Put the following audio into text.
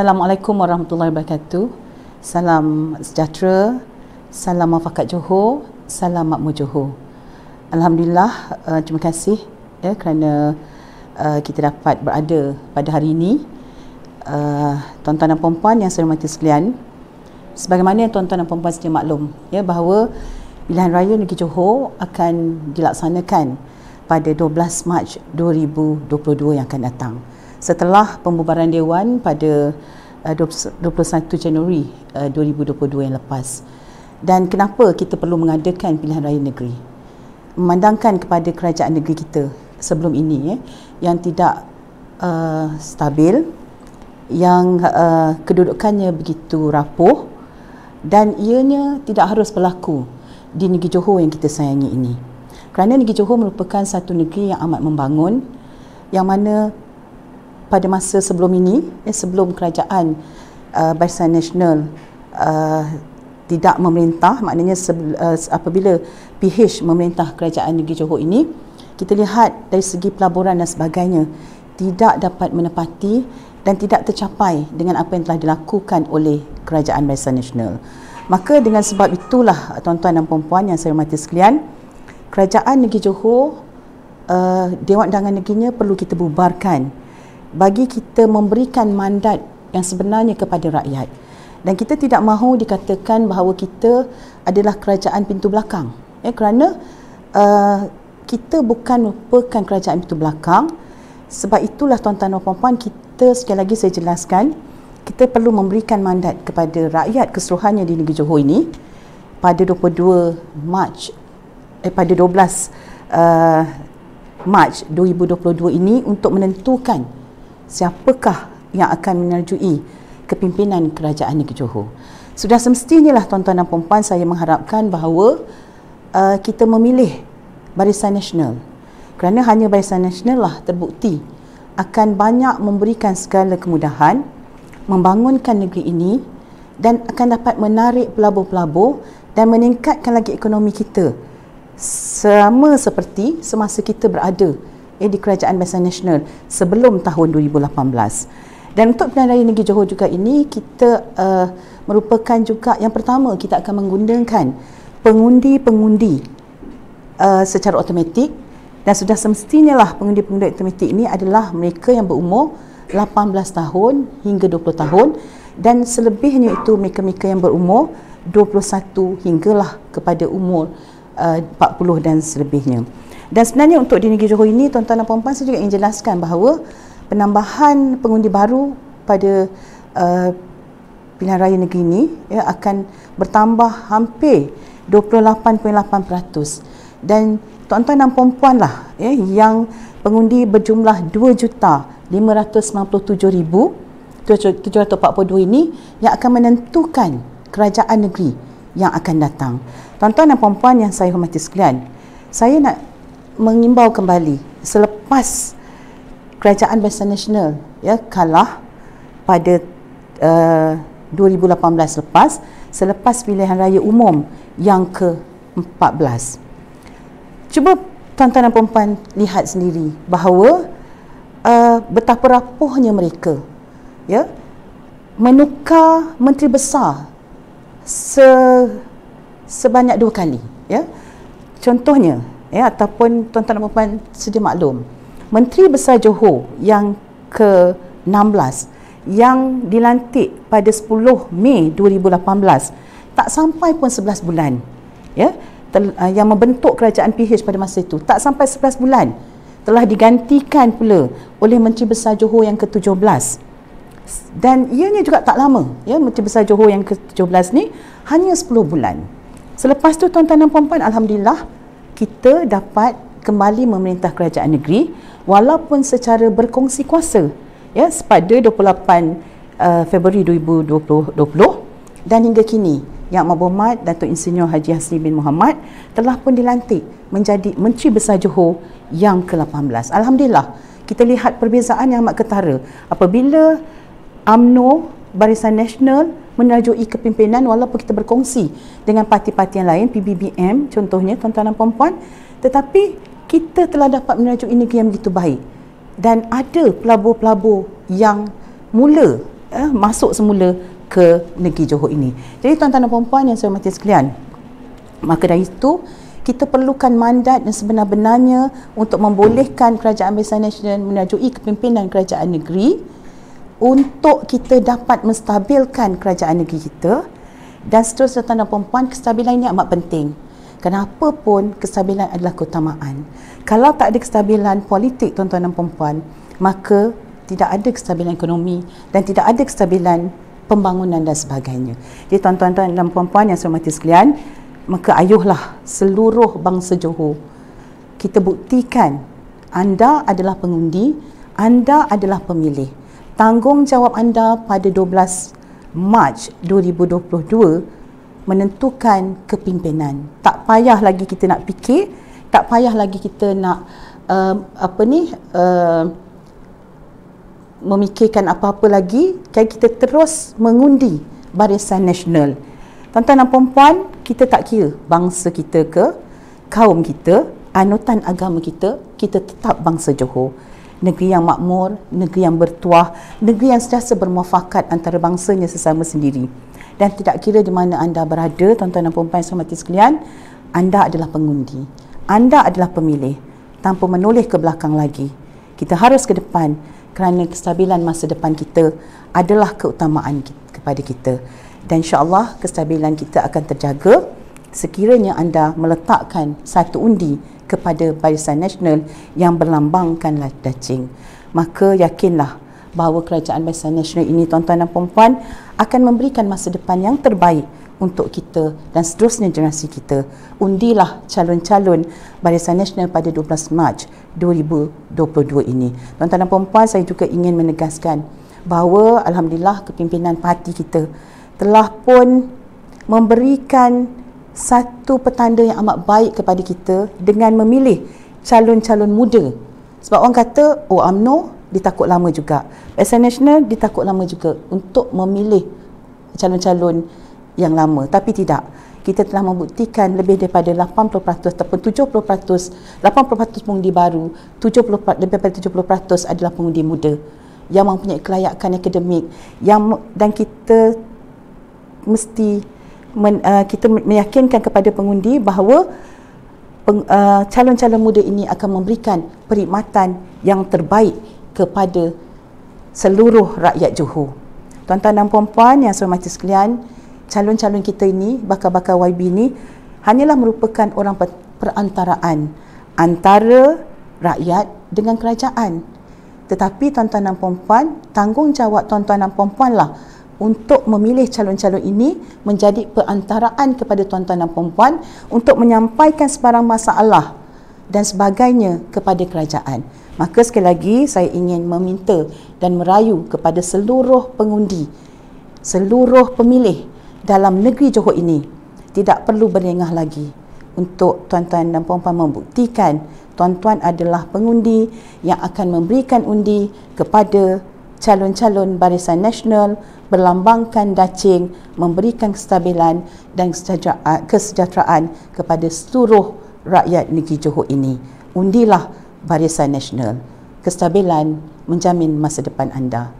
Assalamualaikum warahmatullahi wabarakatuh. Salam sejahtera. Salam mafakat Johor. Salam makmur Johor. Alhamdulillah, uh, terima kasih ya kerana uh, kita dapat berada pada hari ini. Uh, tuan-tuan dan puan yang saya hormati sekalian. Sebagaimana yang tuan-tuan dan puan sedia maklum, ya bahawa pilihan raya negeri Johor akan dilaksanakan pada 12 Mac 2022 yang akan datang setelah pembubaran dewan pada 21 uh, Januari 2022 uh, yang lepas. Dan kenapa kita perlu mengadakan pilihan raya negeri? Memandangkan kepada kerajaan negeri kita sebelum ini ya, yang tidak uh, stabil, yang kedudukannya begitu rapuh dan ianya tidak harus berlaku di negeri Johor yang kita sayangi ini. Kerana negeri Johor merupakan satu negeri yang amat membangun yang mana pada masa sebelum ini eh, sebelum kerajaan uh, Barisan Nasional uh, tidak memerintah maknanya uh, apabila PH memerintah kerajaan negeri Johor ini kita lihat dari segi pelaburan dan sebagainya tidak dapat menepati dan tidak tercapai dengan apa yang telah dilakukan oleh kerajaan Barisan Nasional maka dengan sebab itulah tuan-tuan dan puan-puan yang saya hormati sekalian kerajaan negeri Johor uh, Dewan Undangan Negerinya perlu kita bubarkan bagi kita memberikan mandat yang sebenarnya kepada rakyat dan kita tidak mahu dikatakan bahawa kita adalah kerajaan pintu belakang ya kerana uh, kita bukan merupakan kerajaan pintu belakang sebab itulah tuan-tuan dan puan-puan kita sekali lagi saya jelaskan kita perlu memberikan mandat kepada rakyat keseluruhannya di negeri Johor ini pada 22 Mac eh pada 12 uh, Mac 2022 ini untuk menentukan siapakah yang akan menerjui kepimpinan kerajaan negeri Johor. Sudah semestinya lah tuan-tuan dan puan saya mengharapkan bahawa uh, kita memilih Barisan Nasional. Kerana hanya Barisan Nasional lah terbukti akan banyak memberikan segala kemudahan membangunkan negeri ini dan akan dapat menarik pelabur-pelabur dan meningkatkan lagi ekonomi kita sama seperti semasa kita berada ya, di Kerajaan Besar Nasional sebelum tahun 2018. Dan untuk Pilihan Negeri Johor juga ini, kita uh, merupakan juga yang pertama kita akan menggunakan pengundi-pengundi uh, secara automatik dan sudah semestinya lah pengundi-pengundi automatik ini adalah mereka yang berumur 18 tahun hingga 20 tahun dan selebihnya itu mereka-mereka yang berumur 21 hinggalah kepada umur uh, 40 dan selebihnya. Dan sebenarnya untuk di negeri Johor ini, tuan-tuan dan puan-puan saya juga ingin jelaskan bahawa penambahan pengundi baru pada uh, pilihan raya negeri ini ya, akan bertambah hampir 28.8% dan tuan-tuan dan puan-puan lah ya, yang pengundi berjumlah 2,597,742 ini yang akan menentukan kerajaan negeri yang akan datang. Tuan-tuan dan puan-puan yang saya hormati sekalian, saya nak mengimbau kembali selepas kerajaan besar Nasional ya kalah pada uh, 2018 lepas selepas pilihan raya umum yang ke-14. Cuba tuan-tuan dan puan lihat sendiri bahawa uh, betapa rapuhnya mereka ya menukar menteri besar se sebanyak dua kali ya contohnya ya, ataupun tuan-tuan dan puan sedia maklum Menteri Besar Johor yang ke-16 yang dilantik pada 10 Mei 2018 tak sampai pun 11 bulan ya tel, uh, yang membentuk kerajaan PH pada masa itu tak sampai 11 bulan telah digantikan pula oleh Menteri Besar Johor yang ke-17 dan ianya juga tak lama ya Menteri Besar Johor yang ke-17 ni hanya 10 bulan selepas tu tuan-tuan dan puan-puan alhamdulillah kita dapat kembali memerintah kerajaan negeri walaupun secara berkongsi kuasa ya pada 28 uh, Februari 2020 dan hingga kini Yang Amat Berhormat Datuk Insinyur Haji Hasni bin Muhammad telah pun dilantik menjadi Menteri Besar Johor yang ke-18. Alhamdulillah kita lihat perbezaan yang amat ketara apabila AMNO Barisan Nasional menerajui kepimpinan walaupun kita berkongsi dengan parti-parti yang lain, PBBM contohnya, tuan-tuan dan puan-puan. Tetapi kita telah dapat menerajui negeri yang begitu baik. Dan ada pelabur-pelabur yang mula eh, masuk semula ke negeri Johor ini. Jadi tuan-tuan dan puan-puan yang saya hormati sekalian, maka dari itu kita perlukan mandat yang sebenar-benarnya untuk membolehkan Kerajaan Malaysia Nasional menerajui kepimpinan Kerajaan Negeri untuk kita dapat menstabilkan kerajaan negeri kita dan seterusnya tanda perempuan kestabilan ini amat penting kenapa pun kestabilan adalah keutamaan kalau tak ada kestabilan politik tuan-tuan dan perempuan maka tidak ada kestabilan ekonomi dan tidak ada kestabilan pembangunan dan sebagainya jadi tuan-tuan dan perempuan yang saya mati sekalian maka ayuhlah seluruh bangsa Johor kita buktikan anda adalah pengundi anda adalah pemilih tanggungjawab anda pada 12 Mac 2022 menentukan kepimpinan. Tak payah lagi kita nak fikir, tak payah lagi kita nak uh, apa ni uh, memikirkan apa-apa lagi, kan kita terus mengundi barisan nasional. Tuan-tuan dan puan-puan, kita tak kira bangsa kita ke, kaum kita, anutan agama kita, kita tetap bangsa Johor negeri yang makmur, negeri yang bertuah, negeri yang sentiasa bermuafakat antara bangsanya sesama sendiri. Dan tidak kira di mana anda berada, tuan-tuan dan perempuan yang saya sekalian, anda adalah pengundi. Anda adalah pemilih tanpa menoleh ke belakang lagi. Kita harus ke depan kerana kestabilan masa depan kita adalah keutamaan kita, kepada kita. Dan Allah kestabilan kita akan terjaga sekiranya anda meletakkan satu undi kepada barisan nasional yang berlambangkan dacing. Lah Maka yakinlah bahawa kerajaan barisan nasional ini tuan-tuan dan puan-puan akan memberikan masa depan yang terbaik untuk kita dan seterusnya generasi kita. Undilah calon-calon barisan nasional pada 12 Mac 2022 ini. Tuan-tuan dan puan-puan saya juga ingin menegaskan bahawa Alhamdulillah kepimpinan parti kita telah pun memberikan satu petanda yang amat baik kepada kita dengan memilih calon-calon muda. Sebab orang kata, oh UMNO, ditakut lama juga. SN National, ditakut lama juga untuk memilih calon-calon yang lama. Tapi tidak. Kita telah membuktikan lebih daripada 80% ataupun 70%, 80% pengundi baru, 70%, lebih daripada 70% adalah pengundi muda yang mempunyai kelayakan akademik yang dan kita mesti men, uh, kita meyakinkan kepada pengundi bahawa peng, uh, calon-calon muda ini akan memberikan perkhidmatan yang terbaik kepada seluruh rakyat Johor. Tuan-tuan dan puan-puan yang saya hormati sekalian, calon-calon kita ini, bakal-bakal YB ini hanyalah merupakan orang perantaraan antara rakyat dengan kerajaan. Tetapi tuan-tuan dan puan-puan, tanggungjawab tuan-tuan dan puan-puanlah lah untuk memilih calon-calon ini menjadi perantaraan kepada tuan-tuan dan puan-puan untuk menyampaikan sebarang masalah dan sebagainya kepada kerajaan. Maka sekali lagi saya ingin meminta dan merayu kepada seluruh pengundi, seluruh pemilih dalam negeri Johor ini tidak perlu berengah lagi untuk tuan-tuan dan puan-puan membuktikan tuan-tuan adalah pengundi yang akan memberikan undi kepada calon-calon barisan nasional berlambangkan dacing memberikan kestabilan dan kesejahteraan kepada seluruh rakyat negeri Johor ini. Undilah barisan nasional. Kestabilan menjamin masa depan anda.